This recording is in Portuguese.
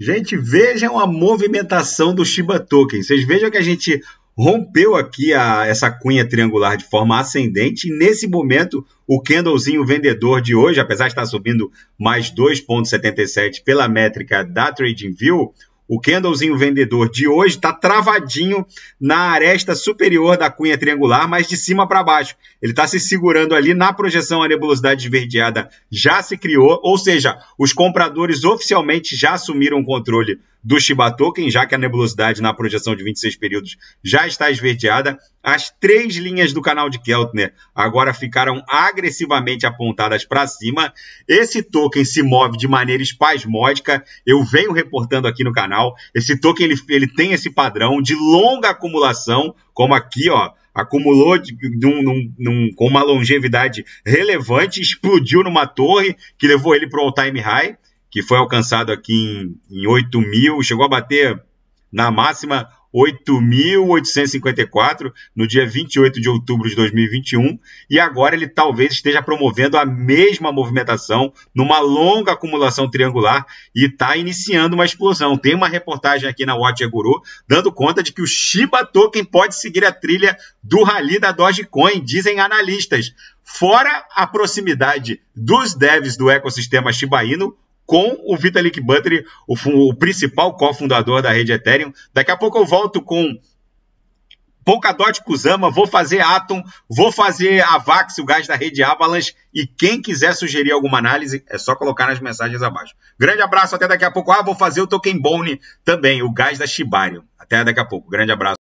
Gente, vejam a movimentação do Shiba Token. Vocês vejam que a gente rompeu aqui a, essa cunha triangular de forma ascendente. E nesse momento, o candlezinho vendedor de hoje, apesar de estar subindo mais 2,77 pela métrica da TradingView, o candlezinho vendedor de hoje está travadinho na aresta superior da cunha triangular, mas de cima para baixo. Ele está se segurando ali na projeção, a nebulosidade esverdeada já se criou, ou seja, os compradores oficialmente já assumiram o controle do Shiba Token, já que a nebulosidade na projeção de 26 períodos já está esverdeada. As três linhas do canal de Keltner agora ficaram agressivamente apontadas para cima. Esse token se move de maneira espasmódica. Eu venho reportando aqui no canal canal. Esse token ele, ele tem esse padrão de longa acumulação, como aqui, ó, acumulou de, num, num, num, com uma longevidade relevante, explodiu numa torre que levou ele para o all-time high, que foi alcançado aqui em, em 8 mil, chegou a bater na máxima 8.854 no dia 28 de outubro de 2021 e agora ele talvez esteja promovendo a mesma movimentação numa longa acumulação triangular e está iniciando uma explosão. Tem uma reportagem aqui na Watch Guru dando conta de que o Shiba Token pode seguir a trilha do rally da Dogecoin, dizem analistas. Fora a proximidade dos devs do ecossistema Shiba Inu, com o Vitalik Buterin, o, o principal cofundador da rede Ethereum. Daqui a pouco eu volto com Polkadot Kuzama, vou fazer Atom, vou fazer Avax, o gás da rede Avalanche. E quem quiser sugerir alguma análise, é só colocar nas mensagens abaixo. Grande abraço, até daqui a pouco. Ah, vou fazer o Token Bone também, o gás da Shibarium. Até daqui a pouco. Grande abraço.